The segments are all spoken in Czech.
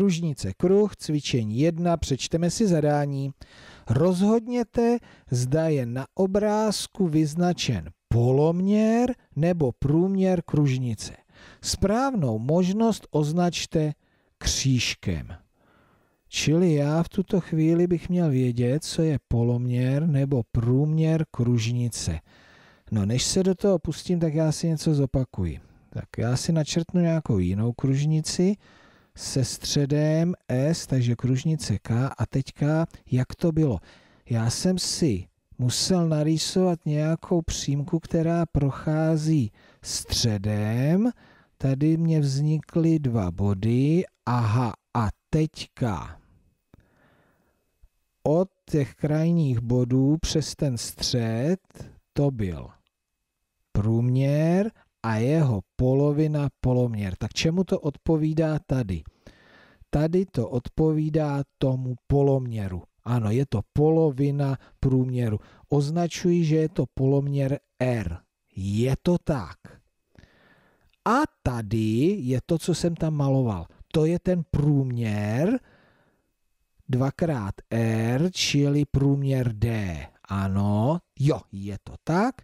kružnice kruh, cvičení 1, přečteme si zadání. Rozhodněte, zda je na obrázku vyznačen poloměr nebo průměr kružnice. Správnou možnost označte křížkem. Čili já v tuto chvíli bych měl vědět, co je poloměr nebo průměr kružnice. No než se do toho pustím, tak já si něco zopakuji. Tak já si načrtnu nějakou jinou kružnici, se středem S, takže kružnice K. A teďka, jak to bylo? Já jsem si musel narýsovat nějakou přímku, která prochází středem. Tady mě vznikly dva body. Aha, a teďka od těch krajních bodů přes ten střed to byl průměr a jeho polovina poloměr. Tak čemu to odpovídá tady? tady to odpovídá tomu poloměru. Ano, je to polovina průměru. Označuji, že je to poloměr R. Je to tak. A tady je to, co jsem tam maloval. To je ten průměr dvakrát R, čili průměr D. Ano, jo, je to tak.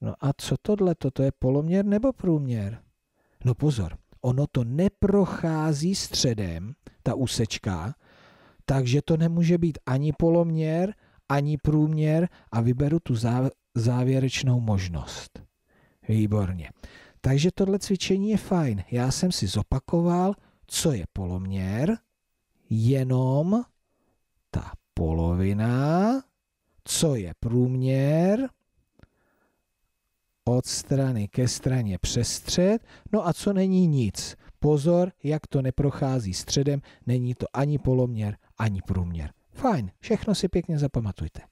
No a co tohle? To je poloměr nebo průměr? No pozor, ono to neprochází středem, ta úsečka, takže to nemůže být ani poloměr, ani průměr a vyberu tu závěrečnou možnost. Výborně. Takže tohle cvičení je fajn. Já jsem si zopakoval, co je poloměr, jenom ta polovina, co je průměr, od strany ke straně přes střed, no a co není nic. Pozor, jak to neprochází středem, není to ani poloměr, ani průměr. Fajn, všechno si pěkně zapamatujte.